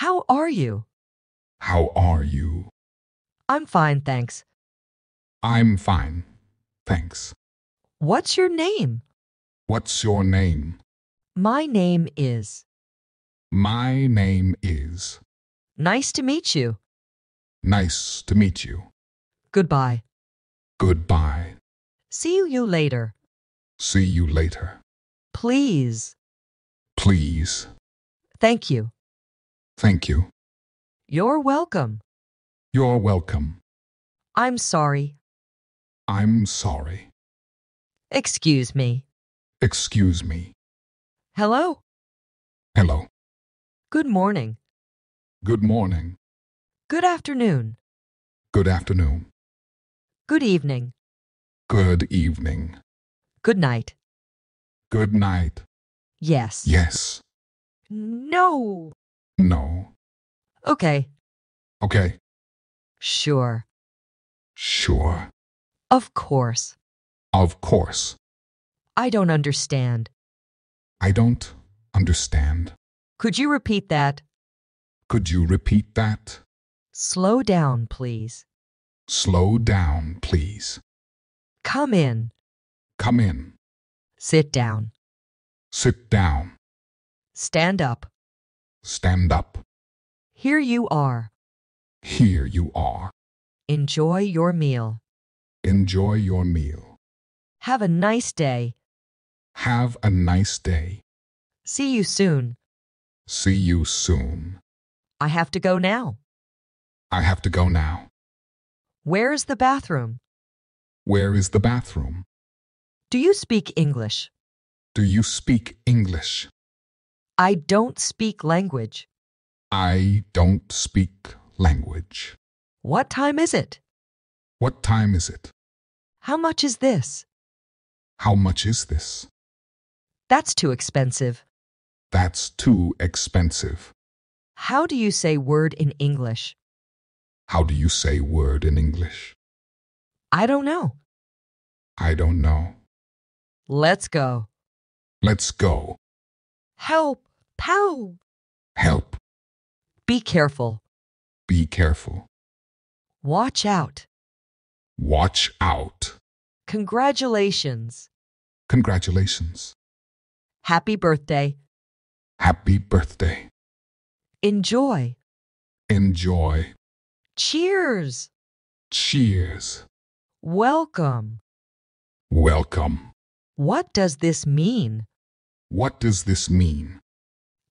How are you? How are you? I'm fine, thanks. I'm fine, thanks. What's your name? What's your name? My name is. My name is. Nice to meet you. Nice to meet you. Goodbye. Goodbye. See you later. See you later. Please. Please. Thank you. Thank you. You're welcome. You're welcome. I'm sorry. I'm sorry. Excuse me. Excuse me. Hello. Hello. Good morning. Good morning. Good afternoon. Good afternoon. Good evening. Good evening. Good night. Good night. Yes. Yes. No. No. Okay. Okay. Sure. Sure. Of course. Of course. I don't understand. I don't understand. Could you repeat that? Could you repeat that? Slow down, please. Slow down, please. Come in. Come in. Sit down. Sit down. Stand up. Stand up. Here you are. Here you are. Enjoy your meal. Enjoy your meal. Have a nice day. Have a nice day. See you soon. See you soon. I have to go now. I have to go now. Where is the bathroom? Where is the bathroom? Do you speak English? Do you speak English? I don't speak language. I don't speak language. What time is it? What time is it? How much is this? How much is this? That's too expensive. That's too expensive. How do you say word in English? How do you say word in English? I don't know. I don't know. Let's go. Let's go. Help! Pow! Help. Be careful. Be careful. Watch out. Watch out. Congratulations. Congratulations. Happy birthday. Happy birthday. Enjoy. Enjoy. Cheers. Cheers. Welcome. Welcome. What does this mean? What does this mean?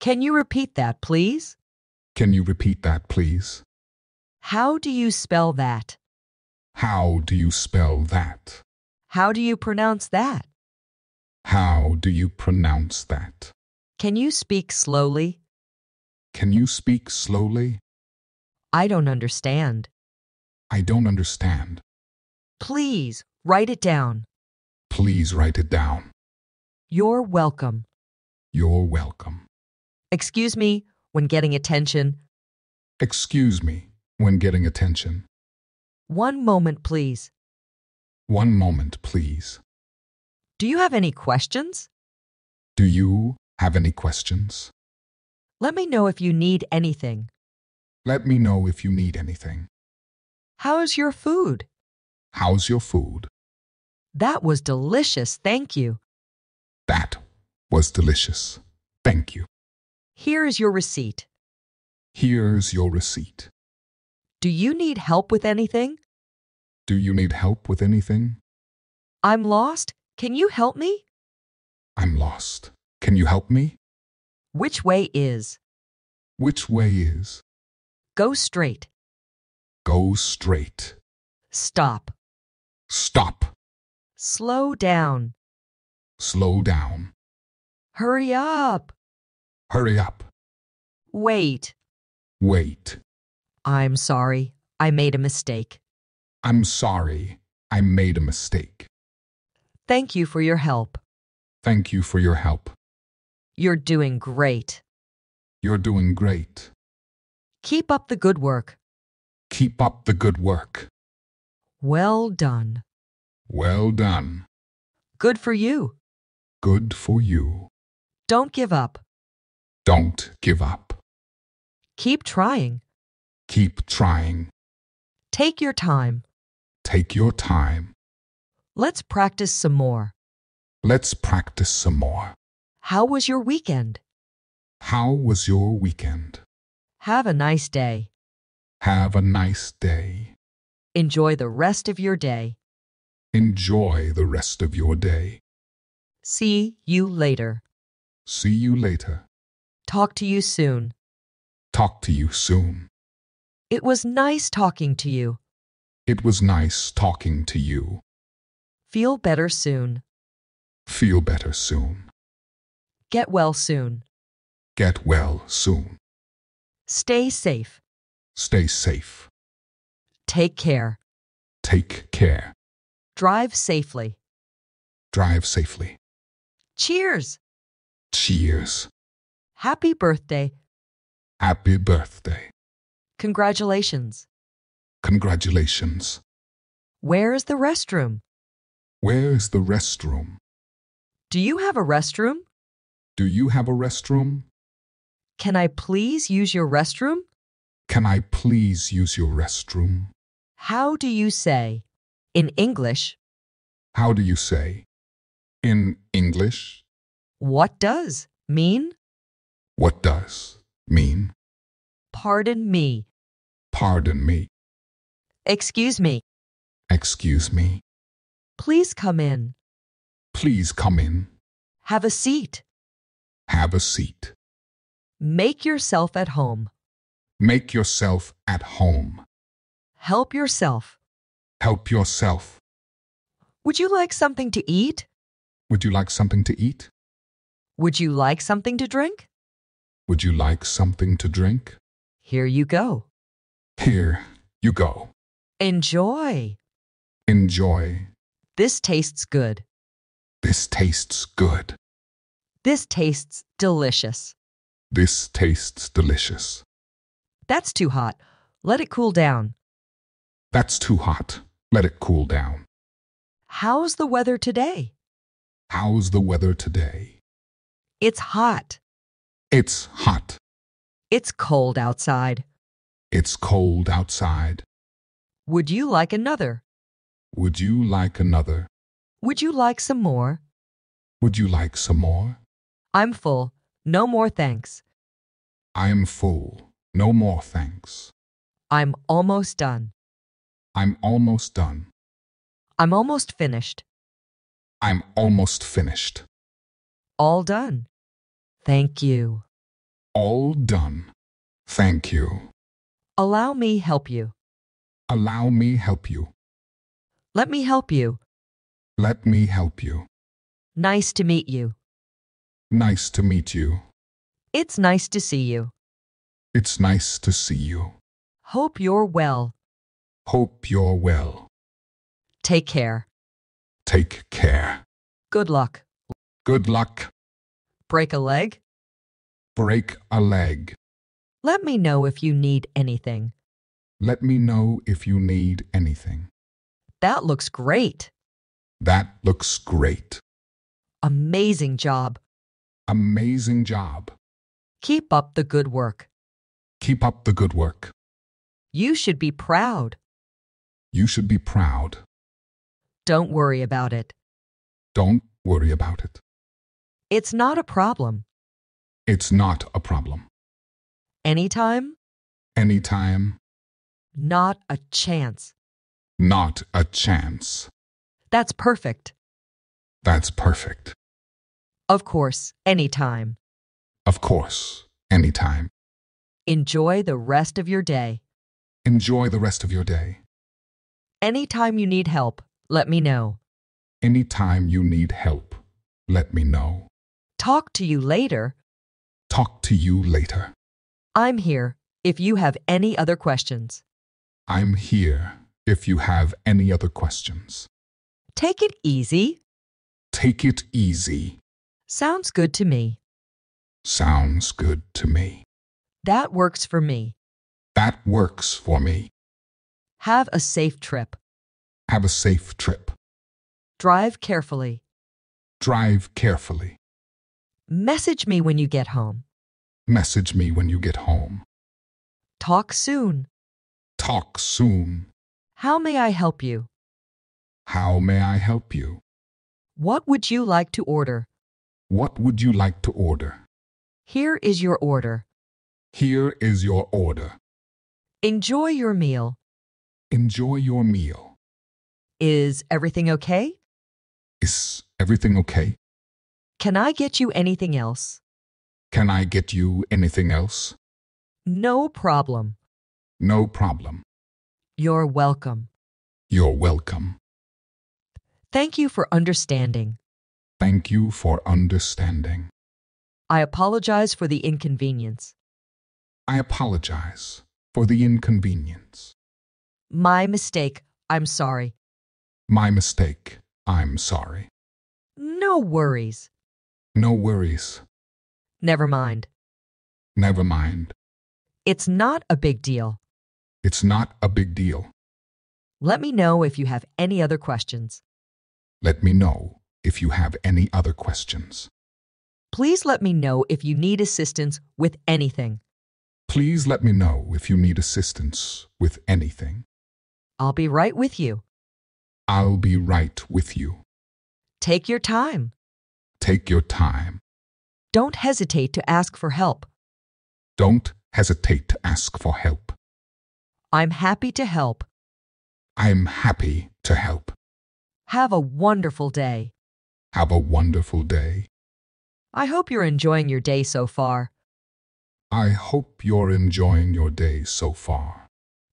Can you repeat that, please? Can you repeat that, please? How do you spell that? How do you spell that? How do you pronounce that? How do you pronounce that? Can you speak slowly? Can you speak slowly? I don't understand. I don't understand. Please write it down. Please write it down. You're welcome. You're welcome. Excuse me when getting attention. Excuse me when getting attention. One moment, please. One moment, please. Do you have any questions? Do you have any questions? Let me know if you need anything. Let me know if you need anything. How's your food? How's your food? That was delicious, thank you. That was delicious, thank you. Here is your receipt. Here's your receipt. Do you need help with anything? Do you need help with anything? I'm lost. Can you help me? I'm lost. Can you help me? Which way is? Which way is? Go straight. Go straight. Stop. Stop. Slow down. Slow down. Hurry up. Hurry up. Wait. Wait. I'm sorry. I made a mistake. I'm sorry. I made a mistake. Thank you for your help. Thank you for your help. You're doing great. You're doing great. Keep up the good work. Keep up the good work. Well done. Well done. Good for you. Good for you. Don't give up. Don't give up. Keep trying. Keep trying. Take your time. Take your time. Let's practice some more. Let's practice some more. How was your weekend? How was your weekend? Have a nice day. Have a nice day. Enjoy the rest of your day. Enjoy the rest of your day. See you later. See you later. Talk to you soon. Talk to you soon. It was nice talking to you. It was nice talking to you. Feel better soon. Feel better soon. Get well soon. Get well soon. Stay safe. Stay safe. Take care. Take care. Drive safely. Drive safely. Cheers. Cheers. Happy birthday. Happy birthday. Congratulations. Congratulations. Where is the restroom? Where is the restroom? Do you have a restroom? Do you have a restroom? Can I please use your restroom? Can I please use your restroom? How do you say in English? How do you say in English? What does mean? What does mean? Pardon me. Pardon me. Excuse me. Excuse me. Please come in. Please come in. Have a seat. Have a seat. Make yourself at home. Make yourself at home. Help yourself. Help yourself. Would you like something to eat? Would you like something to eat? Would you like something to drink? Would you like something to drink? Here you go. Here you go. Enjoy. Enjoy. This tastes good. This tastes good. This tastes delicious. This tastes delicious. That's too hot. Let it cool down. That's too hot. Let it cool down. How's the weather today? How's the weather today? It's hot. It's hot. It's cold outside. It's cold outside. Would you like another? Would you like another? Would you like some more? Would you like some more? I'm full. No more thanks. I am full. No more thanks. I'm almost done. I'm almost done. I'm almost finished. I'm almost finished. All done. Thank you. All done. Thank you. Allow me help you. Allow me help you. Let me help you. Let me help you. Nice to meet you. Nice to meet you. It's nice to see you. It's nice to see you. Hope you're well. Hope you're well. Take care. Take care. Good luck. Good luck break a leg? Break a leg. Let me know if you need anything. Let me know if you need anything. That looks great. That looks great. Amazing job. Amazing job. Keep up the good work. Keep up the good work. You should be proud. You should be proud. Don't worry about it. Don't worry about it. It's not a problem. It's not a problem. Anytime? Anytime. Not a chance. Not a chance. That's perfect. That's perfect. Of course, anytime. Of course, anytime. Enjoy the rest of your day. Enjoy the rest of your day. Anytime you need help, let me know. Anytime you need help, let me know. Talk to you later. Talk to you later. I'm here if you have any other questions. I'm here if you have any other questions. Take it easy. Take it easy. Sounds good to me. Sounds good to me. That works for me. That works for me. Have a safe trip. Have a safe trip. Drive carefully. Drive carefully. Message me when you get home. Message me when you get home. Talk soon. Talk soon. How may I help you? How may I help you? What would you like to order? What would you like to order? Here is your order. Here is your order. Enjoy your meal. Enjoy your meal. Is everything okay? Is everything okay? Can I get you anything else? Can I get you anything else? No problem. No problem. You're welcome. You're welcome. Thank you for understanding. Thank you for understanding. I apologize for the inconvenience. I apologize for the inconvenience. My mistake. I'm sorry. My mistake. I'm sorry. No worries. No worries. Never mind. Never mind. It's not a big deal. It's not a big deal. Let me know if you have any other questions. Let me know if you have any other questions. Please let me know if you need assistance with anything. Please let me know if you need assistance with anything. I'll be right with you. I'll be right with you. Take your time take your time. Don't hesitate to ask for help. Don't hesitate to ask for help. I'm happy to help. I'm happy to help. Have a wonderful day. Have a wonderful day. I hope you're enjoying your day so far. I hope you're enjoying your day so far.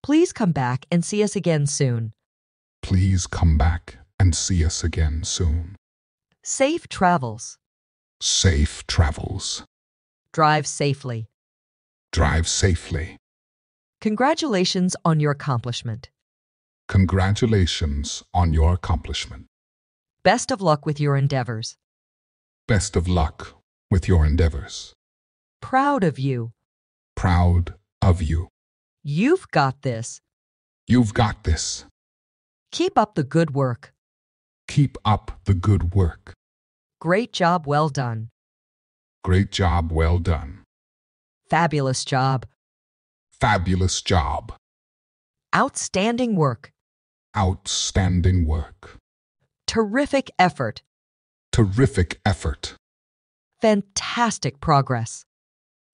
Please come back and see us again soon. Please come back and see us again soon. Safe travels. Safe travels. Drive safely. Drive safely. Congratulations on your accomplishment. Congratulations on your accomplishment. Best of luck with your endeavors. Best of luck with your endeavors. Proud of you. Proud of you. You've got this. You've got this. Keep up the good work. Keep up the good work. Great job, well done. Great job, well done. Fabulous job. Fabulous job. Outstanding work. Outstanding work. Terrific effort. Terrific effort. Fantastic progress.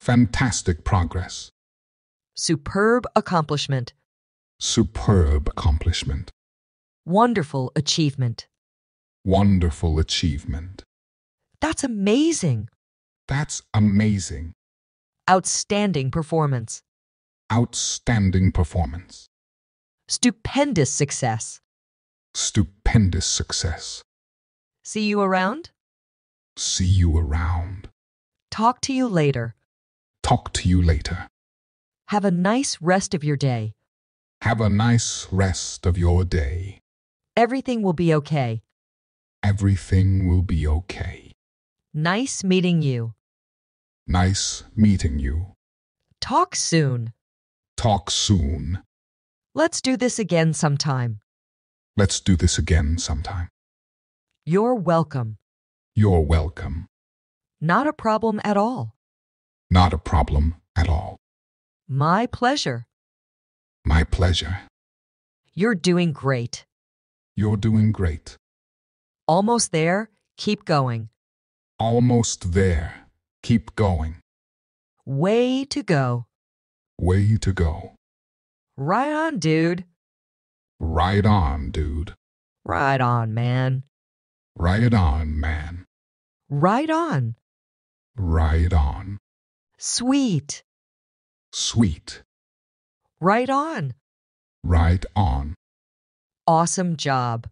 Fantastic progress. Superb accomplishment. Superb accomplishment. Wonderful achievement wonderful achievement. That's amazing. That's amazing. Outstanding performance. Outstanding performance. Stupendous success. Stupendous success. See you around? See you around. Talk to you later. Talk to you later. Have a nice rest of your day. Have a nice rest of your day. Everything will be okay. Everything will be okay. Nice meeting you. Nice meeting you. Talk soon. Talk soon. Let's do this again sometime. Let's do this again sometime. You're welcome. You're welcome. Not a problem at all. Not a problem at all. My pleasure. My pleasure. You're doing great. You're doing great. Almost there, keep going. Almost there, keep going. Way to go. Way to go. Right on, dude. Right on, dude. Right on, man. Right on, man. Right on. Right on. Sweet. Sweet. Right on. Right on. Awesome job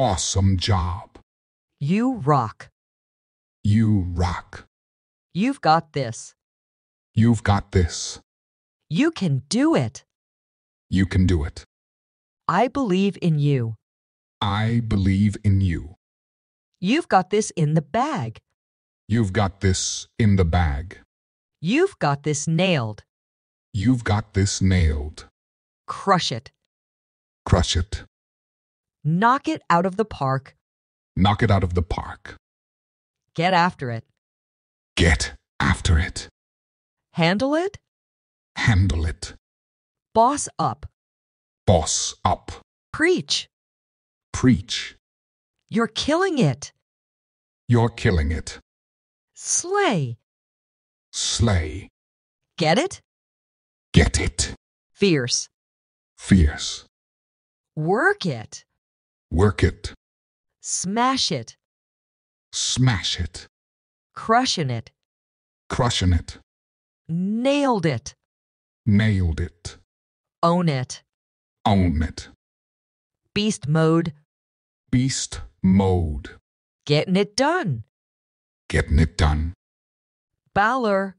awesome job. You rock. You rock. You've got this. You've got this. You can do it. You can do it. I believe in you. I believe in you. You've got this in the bag. You've got this in the bag. You've got this nailed. You've got this nailed. Crush it. Crush it. Knock it out of the park. Knock it out of the park. Get after it. Get after it. Handle it. Handle it. Boss up. Boss up. Preach. Preach. You're killing it. You're killing it. Slay. Slay. Get it? Get it. Fierce. Fierce. Work it. Work it. Smash it. Smash it. Crushing it. Crushing it. Nailed it. Nailed it. Own it. Own it. Beast mode. Beast mode. Getting it done. Getting it done. Balor.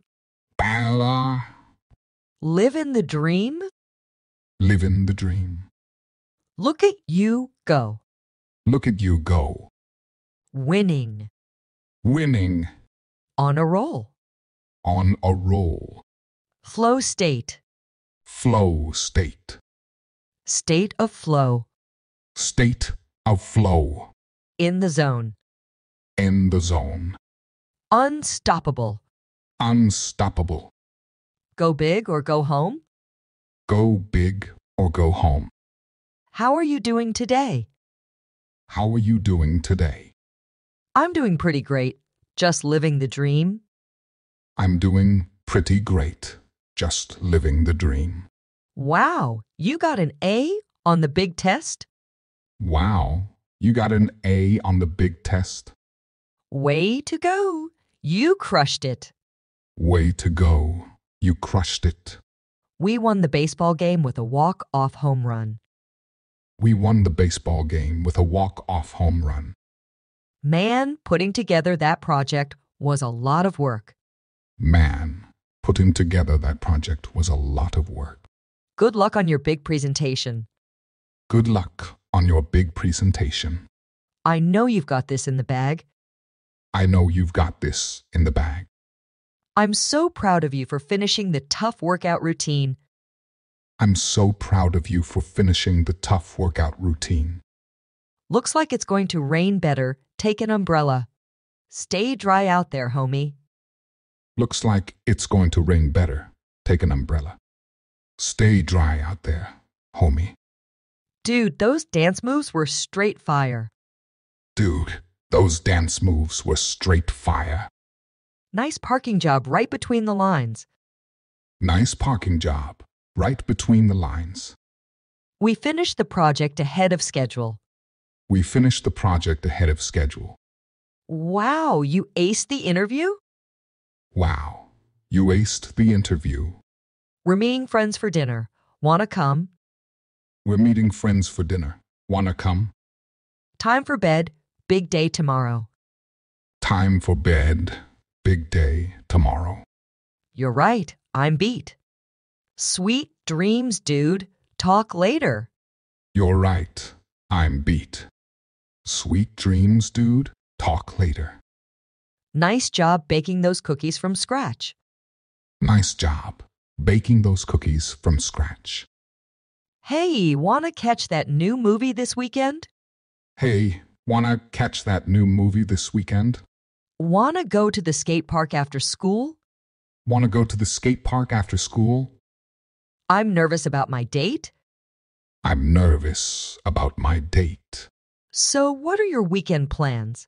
Balor. Living the dream. Living the dream. Look at you go. Look at you go. Winning. Winning. On a roll. On a roll. Flow state. Flow state. State of flow. State of flow. In the zone. In the zone. Unstoppable. Unstoppable. Go big or go home? Go big or go home. How are you doing today? How are you doing today? I'm doing pretty great. Just living the dream. I'm doing pretty great. Just living the dream. Wow, you got an A on the big test? Wow, you got an A on the big test? Way to go. You crushed it. Way to go. You crushed it. We won the baseball game with a walk-off home run. We won the baseball game with a walk-off home run. Man, putting together that project was a lot of work. Man, putting together that project was a lot of work. Good luck on your big presentation. Good luck on your big presentation. I know you've got this in the bag. I know you've got this in the bag. I'm so proud of you for finishing the tough workout routine I'm so proud of you for finishing the tough workout routine. Looks like it's going to rain better. Take an umbrella. Stay dry out there, homie. Looks like it's going to rain better. Take an umbrella. Stay dry out there, homie. Dude, those dance moves were straight fire. Dude, those dance moves were straight fire. Nice parking job right between the lines. Nice parking job right between the lines. We finished the project ahead of schedule. We finished the project ahead of schedule. Wow, you aced the interview? Wow, you aced the interview. We're meeting friends for dinner. Wanna come? We're meeting friends for dinner. Wanna come? Time for bed. Big day tomorrow. Time for bed. Big day tomorrow. You're right. I'm beat. Sweet dreams, dude. Talk later. You're right. I'm beat. Sweet dreams, dude. Talk later. Nice job baking those cookies from scratch. Nice job baking those cookies from scratch. Hey, wanna catch that new movie this weekend? Hey, wanna catch that new movie this weekend? Wanna go to the skate park after school? Wanna go to the skate park after school? I'm nervous about my date. I'm nervous about my date. So, what are your weekend plans?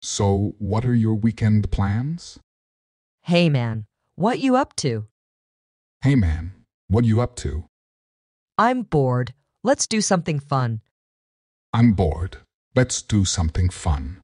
So, what are your weekend plans? Hey man, what you up to? Hey man, what you up to? I'm bored. Let's do something fun. I'm bored. Let's do something fun.